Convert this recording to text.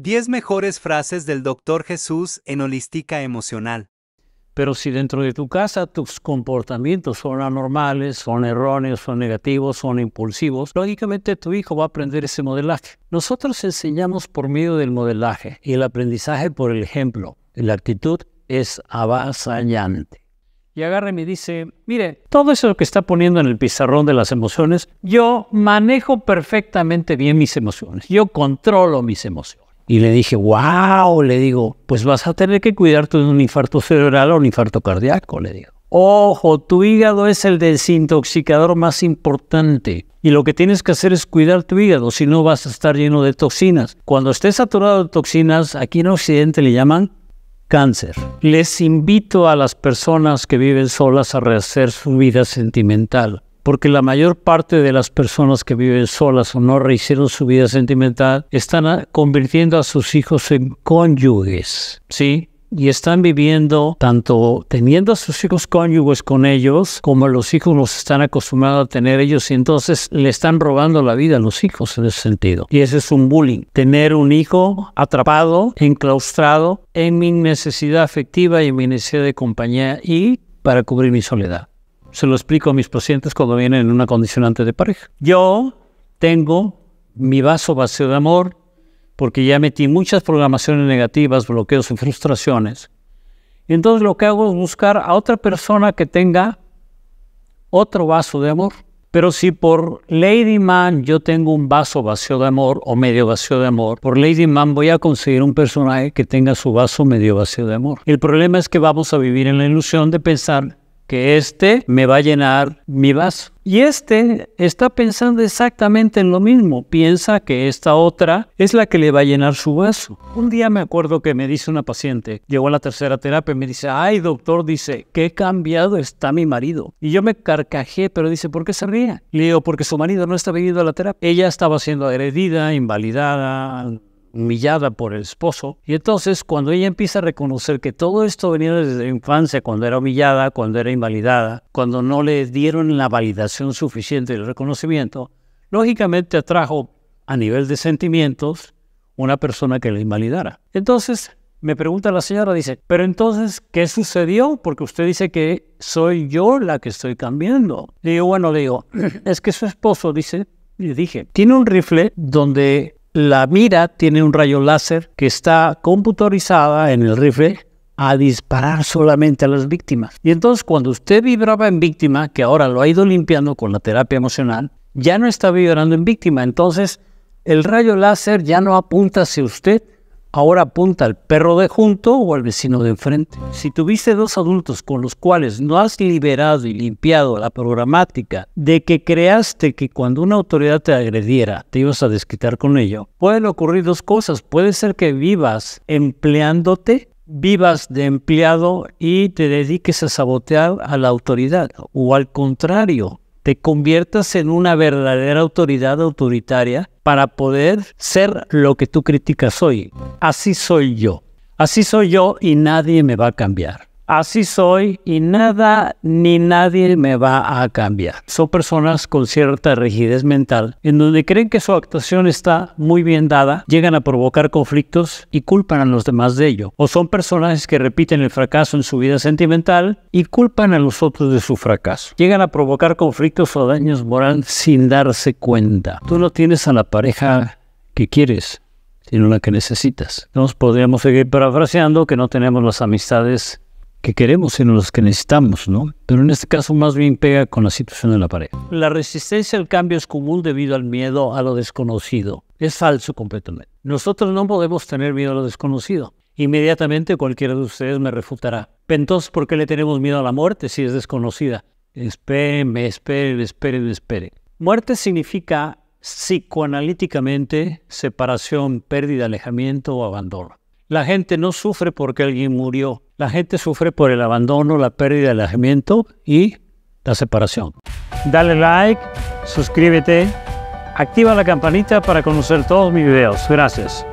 10 mejores frases del Dr. Jesús en holística emocional. Pero si dentro de tu casa tus comportamientos son anormales, son erróneos, son negativos, son impulsivos, lógicamente tu hijo va a aprender ese modelaje. Nosotros enseñamos por medio del modelaje y el aprendizaje por el ejemplo. La actitud es avasallante. Y agarre y me dice, mire, todo eso que está poniendo en el pizarrón de las emociones, yo manejo perfectamente bien mis emociones, yo controlo mis emociones. Y le dije, wow, le digo, pues vas a tener que cuidarte de un infarto cerebral o un infarto cardíaco, le digo. Ojo, tu hígado es el desintoxicador más importante y lo que tienes que hacer es cuidar tu hígado, si no vas a estar lleno de toxinas. Cuando estés saturado de toxinas, aquí en Occidente le llaman cáncer. Les invito a las personas que viven solas a rehacer su vida sentimental porque la mayor parte de las personas que viven solas o no rehicieron su vida sentimental están convirtiendo a sus hijos en cónyuges, ¿sí? y están viviendo tanto teniendo a sus hijos cónyuges con ellos como los hijos los están acostumbrados a tener ellos y entonces le están robando la vida a los hijos en ese sentido. Y ese es un bullying, tener un hijo atrapado, enclaustrado en mi necesidad afectiva y en mi necesidad de compañía y para cubrir mi soledad se lo explico a mis pacientes cuando vienen en una condicionante de pareja. Yo tengo mi vaso vacío de amor porque ya metí muchas programaciones negativas, bloqueos y frustraciones. entonces lo que hago es buscar a otra persona que tenga otro vaso de amor. Pero si por Lady Man yo tengo un vaso vacío de amor o medio vacío de amor, por Lady Man voy a conseguir un personaje que tenga su vaso medio vacío de amor. El problema es que vamos a vivir en la ilusión de pensar que este me va a llenar mi vaso. Y este está pensando exactamente en lo mismo, piensa que esta otra es la que le va a llenar su vaso. Un día me acuerdo que me dice una paciente, llegó a la tercera terapia y me dice, ay doctor, dice, qué cambiado está mi marido. Y yo me carcajé, pero dice, ¿por qué se ría? Le digo, porque su marido no está venido a la terapia. Ella estaba siendo agredida, invalidada, humillada por el esposo. Y entonces cuando ella empieza a reconocer que todo esto venía desde la infancia, cuando era humillada, cuando era invalidada, cuando no le dieron la validación suficiente el reconocimiento, lógicamente atrajo a nivel de sentimientos una persona que la invalidara. Entonces me pregunta la señora, dice, pero entonces, ¿qué sucedió? Porque usted dice que soy yo la que estoy cambiando. Le digo, bueno, le digo, es que su esposo dice, le dije, tiene un rifle donde la mira tiene un rayo láser que está computarizada en el rifle a disparar solamente a las víctimas. Y entonces cuando usted vibraba en víctima, que ahora lo ha ido limpiando con la terapia emocional, ya no está vibrando en víctima. Entonces el rayo láser ya no apunta hacia usted, ahora apunta al perro de junto o al vecino de enfrente. Si tuviste dos adultos con los cuales no has liberado y limpiado la programática de que creaste que cuando una autoridad te agrediera te ibas a desquitar con ello, pueden ocurrir dos cosas. Puede ser que vivas empleándote vivas de empleado y te dediques a sabotear a la autoridad o al contrario, te conviertas en una verdadera autoridad autoritaria para poder ser lo que tú criticas hoy. Así soy yo. Así soy yo y nadie me va a cambiar así soy y nada ni nadie me va a cambiar. Son personas con cierta rigidez mental, en donde creen que su actuación está muy bien dada, llegan a provocar conflictos y culpan a los demás de ello. O son personajes que repiten el fracaso en su vida sentimental y culpan a los otros de su fracaso. Llegan a provocar conflictos o daños morales sin darse cuenta. Tú no tienes a la pareja que quieres sino la que necesitas. Nos podríamos seguir parafraseando que no tenemos las amistades que queremos, sino los que necesitamos, ¿no? Pero en este caso más bien pega con la situación de la pared. La resistencia al cambio es común debido al miedo a lo desconocido. Es falso completamente. Nosotros no podemos tener miedo a lo desconocido. Inmediatamente cualquiera de ustedes me refutará. Entonces, ¿por qué le tenemos miedo a la muerte si es desconocida? me espere, me espere. Muerte significa psicoanalíticamente separación, pérdida, alejamiento o abandono. La gente no sufre porque alguien murió, la gente sufre por el abandono, la pérdida, el alejamiento y la separación. Dale like, suscríbete, activa la campanita para conocer todos mis videos. Gracias.